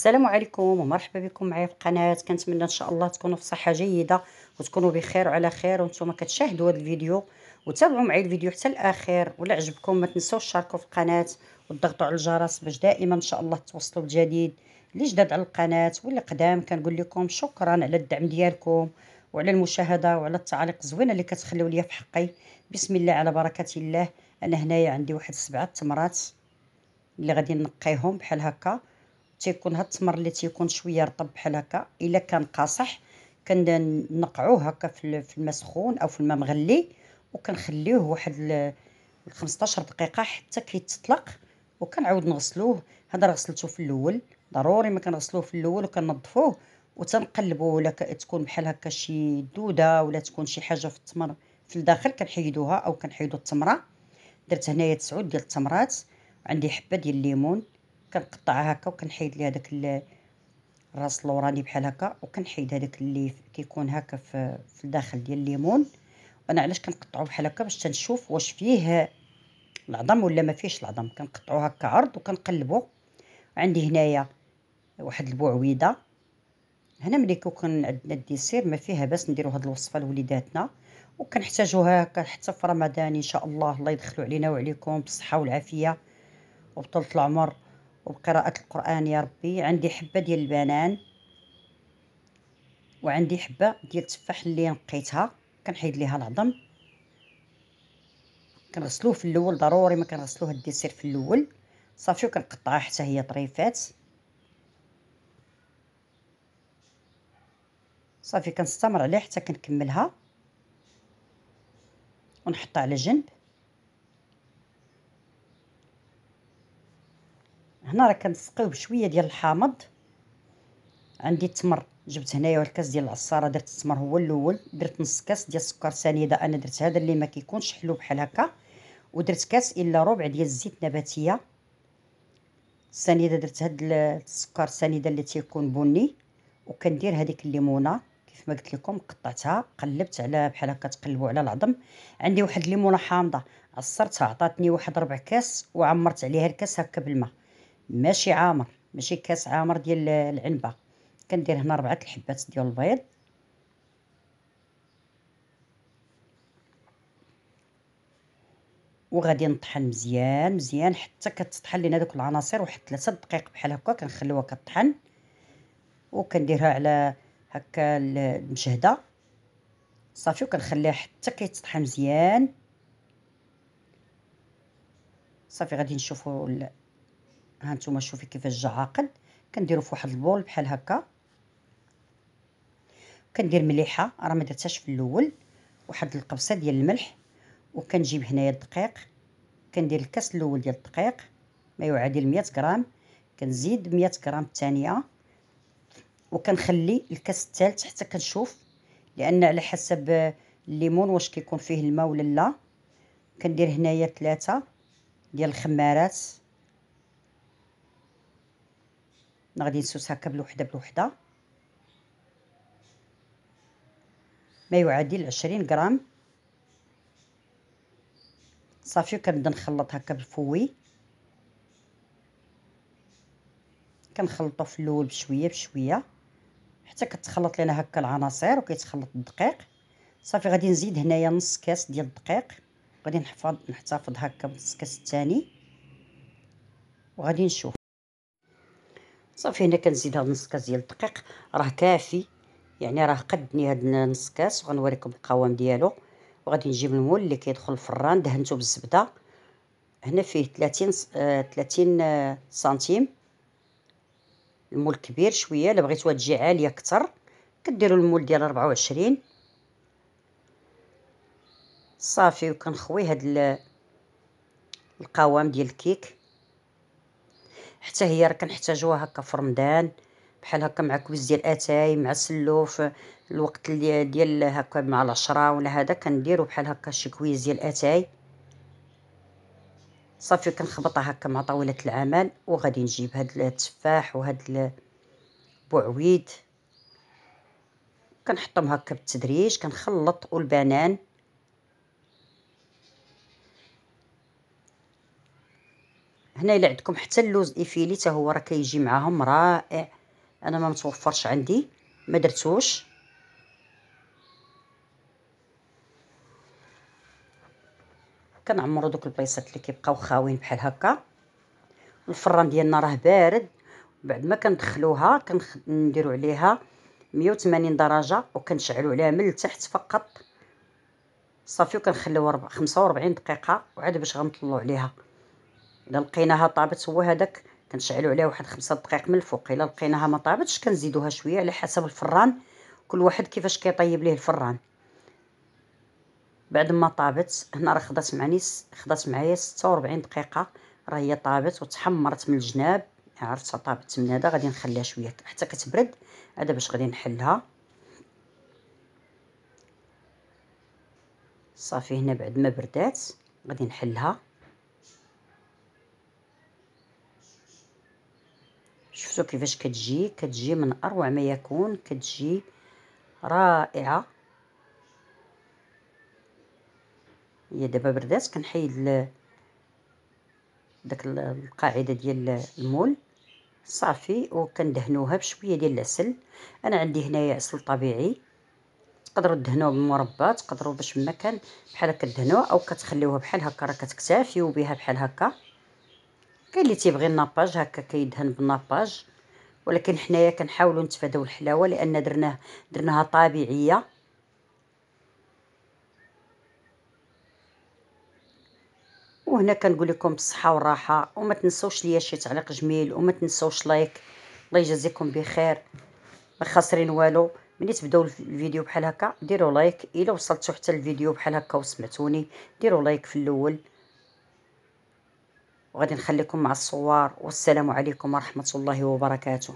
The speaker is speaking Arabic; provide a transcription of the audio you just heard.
السلام عليكم ومرحبا بكم معايا في القناه كنتمنى ان شاء الله تكونوا في صحه جيده وتكونوا بخير وعلى خير وانتم كتشاهدوا هذا الفيديو وتابعوا معايا الفيديو حتى الاخير ولا عجبكم ما تنسوش تشاركوا في القناه وتضغطوا على الجرس باش دائما ان شاء الله توصلوا بجديد اللي جداد على القناه واللي قدام كنقول لكم شكرا على الدعم ديالكم وعلى المشاهده وعلى التعليق الزوينه اللي كتخليو ليا في حقي بسم الله على بركه الله انا هنايا عندي واحد سبعه تمرات اللي غادي نقيهم بحال هكا تيكون هاد التمر اللي تيكون شويه رطب بحال هكا الا كان قاصح كنقعوه هكا في الماء سخون او في الماء مغلي وكنخليوه واحد 15 دقيقه حتى كيتطلق وكنعاود نغسلوه هذا راه غسلته في الاول ضروري ما كنغسلوه في الاول وكنظفوه وتنقلبوا ولا تكون بحال هكا شي دوده ولا تكون شي حاجه في التمر في الداخل كنحيدوها او كنحيدوا التمره درت هنايا تسعود ديال التمرات عندي حبه ديال الليمون كنقطعها هكا وكنحيد ليها داك الراس اللوراني بحال هكا وكنحيد هذاك اللي كيكون هكا في, في الداخل ديال الليمون وانا علاش كنقطعو بحال هكا باش تنشوف واش فيه العظم ولا ما فيهش العظم كنقطعو هكا عرض وكنقلبو عندي هنايا واحد البوعويده هنا ملي كيكون عندنا الديسير ما فيها باس نديرو هاد الوصفه لوليداتنا وكنحتاجوها هكا حتى في رمضان ان شاء الله الله يدخلو علينا وعليكم بالصحه والعافيه وبطولة العمر وبقراءة القرآن يا ربي عندي حبة ديال البنان وعندي حبة ديال التفاح اللي نقيتها كنحيد ليها العظم كنغسلوه في الاول ضروري ما كنغسلوه الديسير في الاول صافي وكنقطعها حتى هي طريفات صافي كنستمر عليه حتى كنكملها ونحطها على جنب هنا راه كنسقيو بشويه ديال الحامض عندي التمر جبت هنايا والكاس ديال العصاره درت التمر هو الاول درت نص كاس ديال السكر سنيده انا درت هذا اللي ما كيكونش حلو بحال هكا ودرت كاس الا ربع ديال الزيت نباتيه السنيده درت هاد السكر سنيده اللي تيكون بني وكندير هذيك الليمونه كيف ما قلت لكم قطعتها قلبت على بحال هكا تقلبوا على العظم عندي واحد الليمونه حامضه عصرتها عطاتني واحد ربع كاس وعمرت عليها الكاس هكا بالماء ماشي عامر ماشي كاس عامر ديال العنبه كندير هنا ربعه الحبات ديال البيض وغادي نطحن مزيان مزيان حتى كتطحن لينا دوك العناصر واحد 3 دقائق بحال هكا كنخليوها كطحن وكنديرها على هكا المشهده صافي وكنخليها حتى كيتطحن مزيان صافي غادي نشوفوا ها نتوما شوفي كيفاش جا عاقل كنديرو في واحد البول بحال هكا كندير مليحه راه ما درتهاش في الاول واحد القبصه ديال الملح وكنجيب هنايا الدقيق كندير الكاس الاول ديال الدقيق ما يعادل 100 غرام كنزيد 100 غرام الثانيه وكنخلي الكاس الثالث حتى كنشوف لان على حسب الليمون واش كيكون فيه الماء ولا لا كندير هنايا ثلاثة ديال الخمارات غادي نسوس هكا بالوحده بالوحده ما يعادل عشرين غرام صافي وكنبدا نخلط هكا بالفوي كنخلطو في الاول بشويه بشويه حتى كتخلط لينا هكا العناصر وكيتخلط الدقيق صافي غادي نزيد هنايا نص كاس ديال الدقيق غادي نحفظ نحتفظ هكا بالنص كاس الثاني وغادي نشوف صافي هنا كنزيد هاد نص كاس ديال الدقيق راه كافي يعني راه قدني هاد نص كاس وغنوريكم القوام ديالو وغادي نجيب المول اللي كيدخل الفران دهنته بالزبده هنا فيه 30 آه 30 آه، سنتيم المول كبير شويه الا بغيتوها تجي عاليه اكثر كديروا المول ديال 24 صافي وكنخوي هاد القوام ديال الكيك حتى هي راه كنحتاجوها هكا في رمضان بحال هكا مع كويس ديال اتاي مع سلوف الوقت اللي ديال هكا مع العشرة ولا هذا كنديرو بحال هكا شي كويز ديال اتاي صافي كنخبطها هكا مع طاوله العمل وغادي نجيب هاد التفاح وهاد البعويد كنحطهم هكا بالتدريج كنخلط والبنان هنا الى عندكم حتى اللوز ايفيلي حتى هو راه كيجي معاهم رائع انا ما متوفرش عندي ما درتوش كنعمروا دوك البيصات اللي كيبقاو خاويين بحال هكا الفران ديالنا راه بارد بعد ما كندخلوها كنديروا عليها 180 درجه وكنشعلوا عليها من التحت فقط صافي وكنخليوها 45 دقيقه وعاد باش غنطلعوا عليها الا لقيناها طابت هو هذاك كنشعلو عليها واحد خمسة دقائق من الفوق الا لقيناها ما طابتش كنزيدوها شويه على حسب الفران كل واحد كيفاش كيطيب ليه الفران بعد ما طابت هنا راه خدات معني خدات معايا 46 دقيقه راه هي طابت وتحمرت من الجناب عرفتها طابت من هذا غادي نخليها شويه حتى كتبرد هذا باش غادي نحلها صافي هنا بعد ما بردات غادي نحلها شفتوا كيفاش كتجي كتجي من اروع ما يكون كتجي رائعه هي دابا بردات كنحيد داك القاعده ديال المول صافي وكندهنوها بشويه ديال العسل انا عندي هنايا عسل طبيعي تقدروا دهنوه بالمربى تقدروا باش ما كان بحال هكا دهنوه او كتخليوها بحال هكا راه كتكتافيو بها بحال هكا كاين اللي تيبغي الناباج هكا كيدهن بالناباج ولكن حنايا كنحاولوا نتفاداو الحلاوه لان درناه درناها طبيعيه وهنا كنقول لكم بالصحه والراحه وما تنسوش ليا شي تعليق جميل وما تنسوش لايك الله يجازيكم بخير ما خاسرين والو ملي تبداو الفيديو بحال هكا ديروا لايك الا وصلتوا حتى الفيديو بحال هكا وسمعتوني ديروا لايك في الاول وغادي نخليكم مع الصور والسلام عليكم ورحمة الله وبركاته